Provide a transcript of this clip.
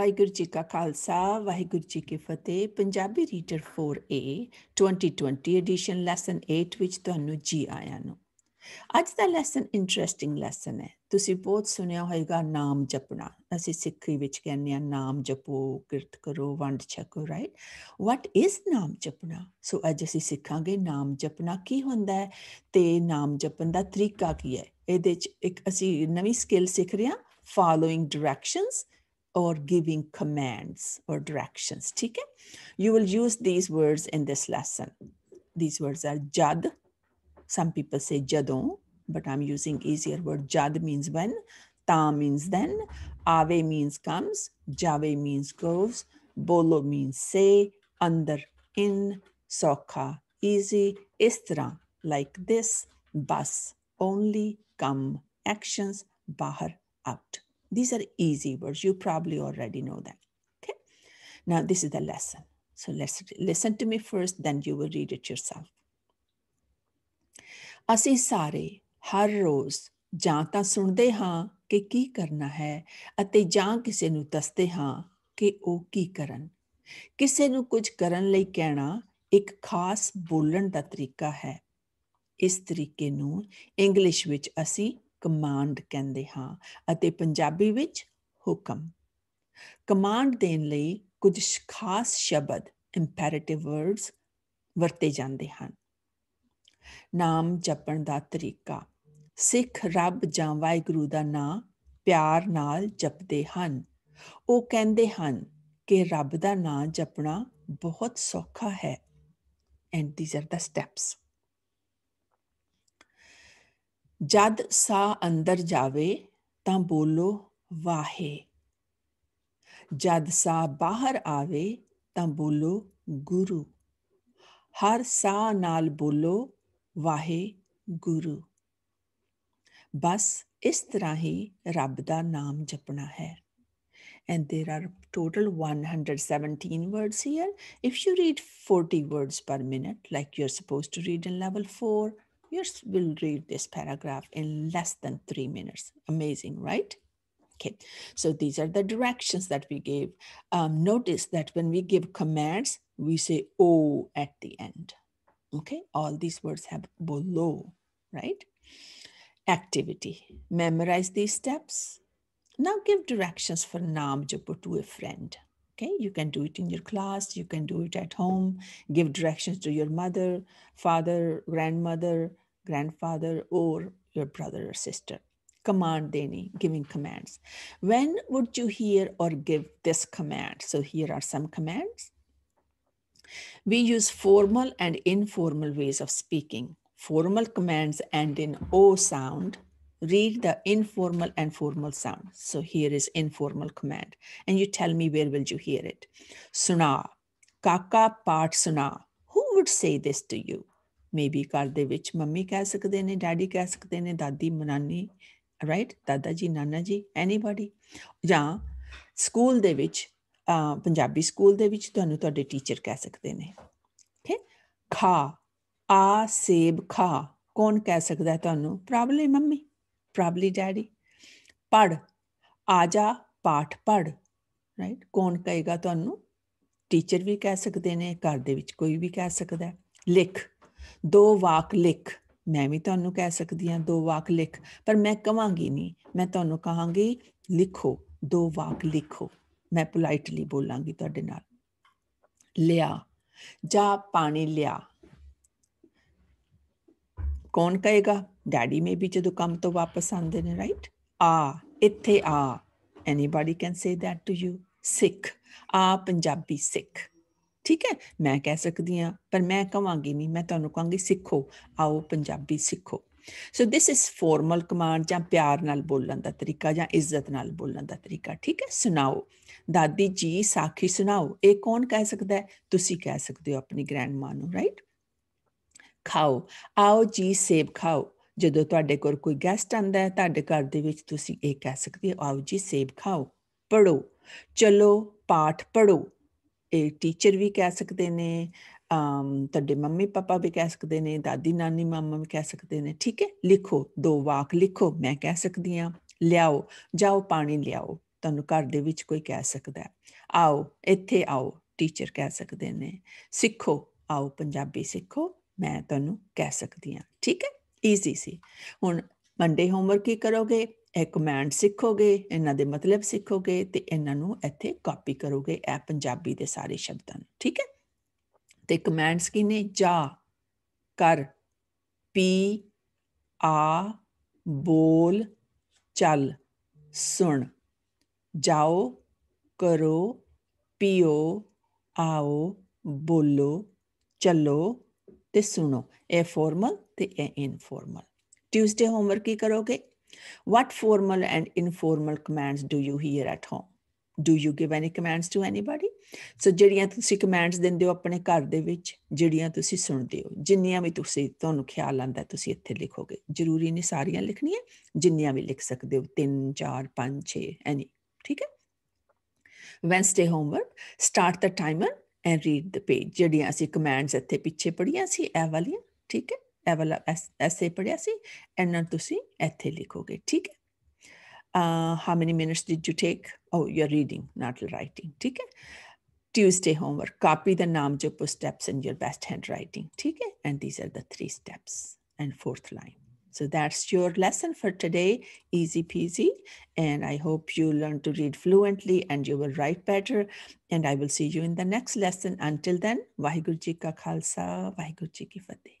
ਵਾਹਿਗੁਰੂ ਜੀ ਕਾ ਖਾਲਸਾ ਵਾਹਿਗੁਰੂ ਜੀ ਕੀ ਫਤਿਹ Punjabi reader 4A 2020 edition lesson 8 ਵਿੱਚ ਤੁਹਾਨੂੰ ਜੀ ਆਇਆਂ ਨੂੰ ਅੱਜ ਦਾ ਲੈਸਨ ਇੰਟਰਸਟਿੰਗ ਲੈਸਨ ਹੈ ਤੁਸੀਂ ਬਹੁਤ ਸੁਣਿਆ ਹੋਵੇਗਾ ਨਾਮ ਜਪਣਾ ਅਸੀਂ ਸਿੱਖੀ ਵਿੱਚ ਕਹਿੰਦੇ ਆ ਨਾਮ ਜਪੋ ਕਿਰਤ ਕਰੋ ਵੰਡ ਛਕੋ ਰਾਈਟ ਵਾਟ ਇਜ਼ ਨਾਮ ਜਪਣਾ ਸੋ ਅੱਜ ਅਸੀਂ ਸਿੱਖਾਂਗੇ ਨਾਮ ਜਪਣਾ ਕੀ ਹੁੰਦਾ ਹੈ ਤੇ ਨਾਮ ਜਪਣ ਦਾ ਤਰੀਕਾ ਕੀ ਹੈ ਇਹਦੇ ਵਿੱਚ ਇੱਕ ਅਸੀਂ ਨਵੀਂ ਸਕਿੱਲ ਸਿੱਖ ਰਹੇ ਹਾਂ following directions or giving commands or directions. Okay? You will use these words in this lesson. These words are jad. Some people say jadon, but I'm using easier word. Jad means when, ta means then, ave means comes, jave means goes, bolo means say, Under in, sokha easy, istra like this, bus only, come actions, bahar out. These are easy words. You probably already know that. Okay. Now this is the lesson. So let's listen to me first, then you will read it yourself. ਅਸੀਂ ਸਾਰੇ ਹਰ ਰੋਜ਼ ਜਾਂ ਤਾਂ ਸੁਣਦੇ ਹਾਂ ਕਿ ਕੀ ਕਰਨਾ ਹੈ ਅਤੇ ਜਾਂ ਕਿਸੇ ਨੂੰ ਦੱਸਦੇ ਹਾਂ ਕਿ ਉਹ ਕੀ ਕਰਨ ਕਿਸੇ ਨੂੰ ਕੁਝ ਕਰਨ ਲਈ ਕਹਿਣਾ ਇੱਕ ਖਾਸ ਬੋਲਣ ਦਾ ਤਰੀਕਾ ਹੈ ਇਸ ਤਰੀਕੇ ਨੂੰ ਇੰਗਲਿਸ਼ ਵਿੱਚ ਅਸੀਂ ਕਮਾਂਡ ਕਹਿੰਦੇ ਹਾਂ ਅਤੇ ਪੰਜਾਬੀ ਵਿੱਚ ਹੁਕਮ ਕਮਾਂਡ ਦੇਣ ਲਈ ਕੁਝ ਖਾਸ ਸ਼ਬਦ ਇੰਪੈਰੇਟਿਵ ਵਰਡਸ ਵਰਤੇ ਜਾਂਦੇ ਹਨ ਨਾਮ ਜਪਣ ਦਾ ਤਰੀਕਾ ਸਿੱਖ ਰੱਬ ਜਾਂ ਵਾਹਿਗੁਰੂ ਦਾ ਨਾਮ ਪਿਆਰ ਨਾਲ ਜਪਦੇ ਹਨ ਉਹ ਕਹਿੰਦੇ ਹਨ ਕਿ ਰੱਬ ਦਾ ਨਾਮ ਜਪਣਾ ਬਹੁਤ ਸੌਖਾ ਹੈ and these are the steps ਜਦ ਸਾਹ ਅੰਦਰ ਜਾਵੇ ਤਾਂ ਬੋਲੋ ਵਾਹੇ ਜਦ ਸਾਹ ਬਾਹਰ ਆਵੇ ਤਾਂ ਬੋਲੋ ਗੁਰੂ ਹਰ ਸਾਹ ਨਾਲ ਬੋਲੋ ਵਾਹੇ ਗੁਰੂ ਬਸ ਇਸ ਤਰ੍ਹਾਂ ਹੀ ਰੱਬ ਦਾ ਨਾਮ ਜਪਣਾ ਹੈ and there are total 117 words here if you read 40 words per minute like you're supposed to read in level 4 You will read this paragraph in less than three minutes. Amazing, right? Okay, so these are the directions that we gave. Um, notice that when we give commands, we say O at the end. Okay, all these words have below, right? Activity. Memorize these steps. Now give directions for Naam Japu to a friend. Okay, you can do it in your class, you can do it at home, give directions to your mother, father, grandmother, grandfather, or your brother or sister. Command Deni, giving commands. When would you hear or give this command? So here are some commands. We use formal and informal ways of speaking. Formal commands end in O sound, read the informal and formal sound so here is informal command and you tell me where will you hear it suna kaka paath suna who would say this to you maybe ghar de vich mummy keh sakde ne daddy keh sakde ne dadi nanani right dada ji nana ji anybody ya school de vich uh, punjabi school de vich tuhanu tode teacher keh sakde ne okay kha a seb kha kon keh sakda hai tuhanu probably mummy probably daddy ਪੜ ਆ ਜਾ ਪਾਠ ਪੜ right ਕੌਣ ਕਹੇਗਾ ਤੁਹਾਨੂੰ teacher ਵੀ ਕਹਿ ਸਕਦੇ ਨੇ ਘਰ ਦੇ ਵਿੱਚ ਕੋਈ ਵੀ ਕਹਿ ਸਕਦਾ ਲਿਖ ਦੋ ਵਾਕ ਲਿਖ ਮੈਂ ਵੀ ਤੁਹਾਨੂੰ ਕਹਿ ਸਕਦੀ ਹਾਂ ਦੋ ਵਾਕ ਲਿਖ ਪਰ ਮੈਂ ਕਵਾਂਗੀ ਨਹੀਂ ਮੈਂ ਤੁਹਾਨੂੰ ਕਹਾਂਗੀ ਲਿਖੋ ਦੋ ਵਾਕ ਲਿਖੋ ਮੈਂ ਪੋਲਾਈਟਲੀ ਬੋਲਾਂਗੀ ਤੁਹਾਡੇ ਨਾਲ ਲਿਆ ਜਾ ਪਾਣੀ ਲਿਆ ਕੌਣ ਕਹੇਗਾ ਡੈਡੀ ਵੀ ਜਦੋਂ ਕੰਮ ਤੋਂ ਵਾਪਸ ਆਉਂਦੇ ਨੇ ਰਾਈਟ ਆ ਇੱਥੇ ਆ anybody can say that to you ਸਿੱਖ ਆ ਪੰਜਾਬੀ ਸਿੱਖ ਠੀਕ ਹੈ ਮੈਂ ਕਹਿ ਸਕਦੀ ਆ ਪਰ ਮੈਂ ਕਹਾਂਗੀ ਨਹੀਂ ਮੈਂ ਤੁਹਾਨੂੰ ਕਹਾਂਗੀ ਸਿੱਖੋ ਆਓ ਪੰਜਾਬੀ ਸਿੱਖੋ so this is formal command ਜਾਂ ਪਿਆਰ ਨਾਲ ਬੋਲਣ ਦਾ ਤਰੀਕਾ ਜਾਂ ਇੱਜ਼ਤ ਨਾਲ ਬੋਲਣ ਦਾ ਤਰੀਕਾ ਠੀਕ ਹੈ ਸੁਣਾਓ ਦਾਦੀ ਜੀ ਸਾਖੀ ਸੁਣਾਓ ਇਹ ਕੌਣ ਕਹਿ ਸਕਦਾ ਹੈ ਤੁਸੀਂ ਕਹਿ ਸਕਦੇ ਹੋ ਆਪਣੀ ਗ੍ਰੈਂਡਮਾ ਨੂੰ ਰਾਈਟ ਖਾਓ ਆਓ ਜੀ ਸੇਬ ਖਾਓ ਜਦੋਂ ਤੁਹਾਡੇ ਕੋਲ ਕੋਈ ਗੈਸਟ ਆਂਦਾ ਹੈ ਤੁਹਾਡੇ ਘਰ ਦੇ ਵਿੱਚ ਤੁਸੀਂ ਇਹ ਕਹਿ ਸਕਦੇ ਹੋ ਆਓ ਜੀ ਸੇਬ ਖਾਓ ਪੜੋ ਚਲੋ ਪਾਠ ਪੜੋ ਇਹ ਟੀਚਰ ਵੀ ਕਹਿ ਸਕਦੇ ਨੇ ਅਮ ਤੁਹਾਡੇ ਮੰਮੀ ਪਾਪਾ ਵੀ ਕਹਿ ਸਕਦੇ ਨੇ ਦਾਦੀ ਨਾਨੀ ਮਾਮਾ ਵੀ ਕਹਿ ਸਕਦੇ ਨੇ ਠੀਕ ਹੈ ਲਿਖੋ ਦੋ ਵਾਕ ਲਿਖੋ ਮੈਂ ਕਹਿ ਸਕਦੀ ਆ ਲਿਆਓ ਜਾਓ ਪਾਣੀ ਲਿਆਓ ਤੁਹਾਨੂੰ ਘਰ ਦੇ ਵਿੱਚ ਕੋਈ ਕਹਿ ਸਕਦਾ ਆਓ ਇੱਥੇ ਆਓ ਟੀਚਰ ਕਹਿ ਸਕਦੇ ਨੇ ਸਿੱਖੋ ਆਓ ਪੰਜਾਬੀ ਸਿੱਖੋ ਮੈਂ ਤੁਹਾਨੂੰ ਕਹਿ ਸਕਦੀ ਹਾਂ ਠੀਕ ਹੈ ਈਜ਼ੀ ਸੀ ਹੁਣ ਮੰਡੇ ਹੋਮਵਰਕ ਕੀ ਕਰੋਗੇ ਇਹ ਕਮਾਂਡ ਸਿੱਖੋਗੇ ਇਹਨਾਂ ਦੇ ਮਤਲਬ ਸਿੱਖੋਗੇ ਤੇ ਇਹਨਾਂ ਨੂੰ ਇੱਥੇ ਕਾਪੀ ਕਰੋਗੇ ਇਹ ਪੰਜਾਬੀ ਦੇ ਸਾਰੇ ਸ਼ਬਦਾਂ ਨੂੰ ਠੀਕ ਹੈ ਤੇ ਕਮਾਂਡਸ ਕੀ ਨੇ ਜਾ ਕਰ ਪੀ ਆ ਬੋਲ ਚੱਲ ਸੁਣ ਜਾਓ ਕਰੋ ਪੀਓ ਆਓ ਬੋਲੋ ਚੱਲੋ ਤੇ ਸੁਣੋ ਇਹ ਫਾਰਮਲ ਤੇ ਇਹ ਇਨਫਾਰਮਲ ਟਿਊਜ਼ਡੇ ਹੋਮਵਰਕ ਕੀ ਕਰੋਗੇ what formal and informal commands do you hear at home do you give any commands to anybody so ਜਿਹੜੀਆਂ ਤੁਸੀਂ ਕਮਾਂਡਸ ਦਿੰਦੇ ਹੋ ਆਪਣੇ ਘਰ ਦੇ ਵਿੱਚ ਜਿਹੜੀਆਂ ਤੁਸੀਂ ਸੁਣਦੇ ਹੋ ਜਿੰਨੀਆਂ ਵੀ ਤੁਸੀਂ ਤੁਹਾਨੂੰ ਖਿਆਲ ਆਂਦਾ ਤੁਸੀਂ ਇੱਥੇ ਲਿਖੋਗੇ ਜ਼ਰੂਰੀ ਨਹੀਂ ਸਾਰੀਆਂ ਲਿਖਣੀਆਂ ਜਿੰਨੀਆਂ ਵੀ ਲਿਖ ਸਕਦੇ ਹੋ 3 4 5 6 ਐਨੀ ਠੀਕ ਹੈ Wednesday homework start the timer And read the page. ਜਿਹੜੀਆਂ ਅਸੀਂ ਕਮਾਂਡਸ ਇੱਥੇ ਪਿੱਛੇ ਪੜੀਆਂ ਸੀ ਇਹ ਵਾਲੀਆਂ ਠੀਕ ਹੈ ਇਹ ਵਾਲਾ ਐਸੇ ਪੜਿਆ ਸੀ ਇਹਨਾਂ ਤੁਸੀਂ ਇੱਥੇ ਲਿਖੋਗੇ ਠੀਕ ਹੈ how many minutes did you take? Oh, you're reading, not writing. ठीक है? Tuesday homework. Copy the Namjopo steps in your best handwriting. ठीक And these are the three steps and fourth line. So that's your lesson for today, easy peasy. And I hope you learn to read fluently and you will write better. And I will see you in the next lesson. Until then, Vaheguru Ji Ka Khalsa, Vaheguru Ji Ki Fateh.